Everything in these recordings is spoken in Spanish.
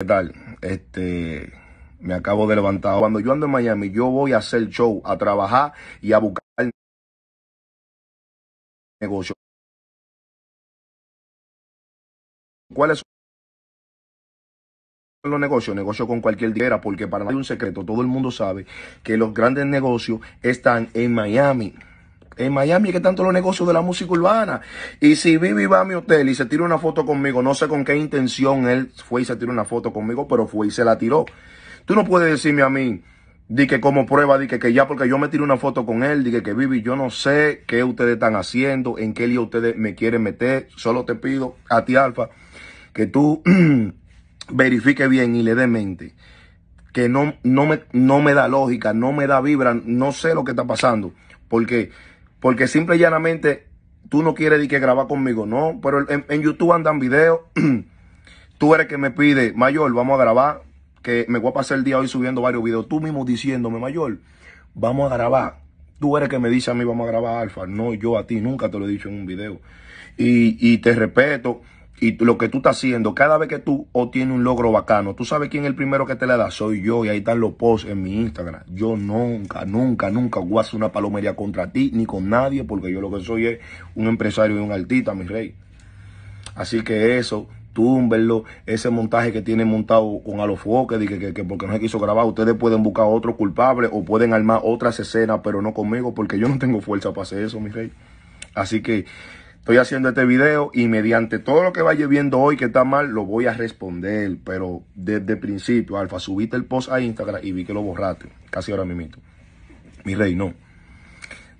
¿Qué tal? Este, me acabo de levantar. Cuando yo ando en Miami, yo voy a hacer show, a trabajar y a buscar negocio. ¿Cuáles son los negocios? Negocio con cualquier dinero, porque para mí hay un secreto. Todo el mundo sabe que los grandes negocios están en Miami. En Miami es que tanto los negocios de la música urbana. Y si Vivi va a mi hotel y se tira una foto conmigo, no sé con qué intención él fue y se tiró una foto conmigo, pero fue y se la tiró. Tú no puedes decirme a mí, di que como prueba, di que, ya porque yo me tiro una foto con él, di que, que Vivi, yo no sé qué ustedes están haciendo, en qué lío ustedes me quieren meter. Solo te pido a ti, Alfa, que tú verifique bien y le dé mente. Que no, no, me, no me da lógica, no me da vibra, no sé lo que está pasando. Porque porque simple y llanamente tú no quieres ni que grabar conmigo, no. Pero en, YouTube andan videos. tú eres que me pide, mayor, vamos a grabar. Que me voy a pasar el día hoy subiendo varios videos. Tú mismo diciéndome, mayor, vamos a grabar. Tú eres que me dice a mí, vamos a grabar alfa. No, yo a ti nunca te lo he dicho en un video. Y, y te respeto y lo que tú estás haciendo, cada vez que tú obtienes un logro bacano, tú sabes quién es el primero que te la da, soy yo, y ahí están los posts en mi Instagram. Yo nunca, nunca, nunca voy a hacer una palomería contra ti ni con nadie, porque yo lo que soy es un empresario y un artista, mi rey. Así que eso, verlo, ese montaje que tienen montado con Alofoque, que, que, que porque no se quiso grabar, ustedes pueden buscar otro culpable o pueden armar otras escenas, pero no conmigo, porque yo no tengo fuerza para hacer eso, mi rey. Así que estoy haciendo este video y mediante todo lo que vaya viendo hoy que está mal, lo voy a responder. Pero desde el principio, Alfa, subiste el post a Instagram y vi que lo borraste. Casi ahora mismo. Mi rey, no.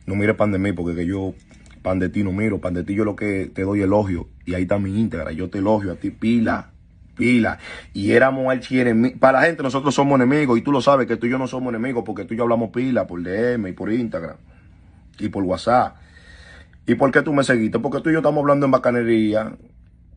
No mire pan de mí porque que yo pan de ti no miro. Pan de ti yo lo que te doy elogio. Y ahí está mi Instagram. Yo te elogio a ti, pila pila. Y éramos al archienemigos. Para la gente, nosotros somos enemigos. Y tú lo sabes que tú y yo no somos enemigos porque tú y yo hablamos pila por DM y por Instagram y por WhatsApp. ¿Y por qué tú me seguiste? Porque tú y yo estamos hablando en bacanería,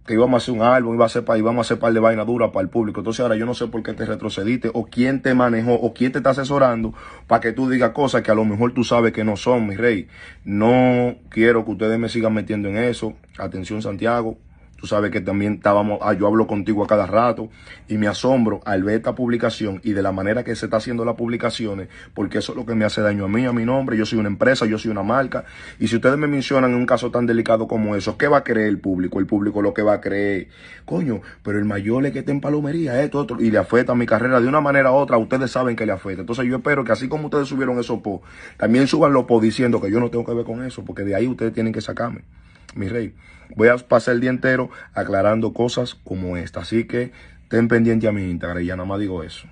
que íbamos a hacer un álbum, íbamos a hacer, íbamos a hacer par de vaina dura para el público. Entonces ahora yo no sé por qué te retrocediste, o quién te manejó, o quién te está asesorando para que tú digas cosas que a lo mejor tú sabes que no son, mi rey. No quiero que ustedes me sigan metiendo en eso. Atención, Santiago. Tú sabes que también estábamos, ah, yo hablo contigo a cada rato y me asombro al ver esta publicación y de la manera que se está haciendo las publicaciones, porque eso es lo que me hace daño a mí, a mi nombre. Yo soy una empresa, yo soy una marca. Y si ustedes me mencionan en un caso tan delicado como eso, ¿qué va a creer el público? El público lo que va a creer, coño, pero el mayor es que está en palomería, esto, otro, y le afecta a mi carrera de una manera u otra. Ustedes saben que le afecta. Entonces yo espero que así como ustedes subieron esos posts, también suban los posts diciendo que yo no tengo que ver con eso, porque de ahí ustedes tienen que sacarme mi rey, voy a pasar el día entero aclarando cosas como esta. Así que ten pendiente a mi Instagram ya nada más digo eso.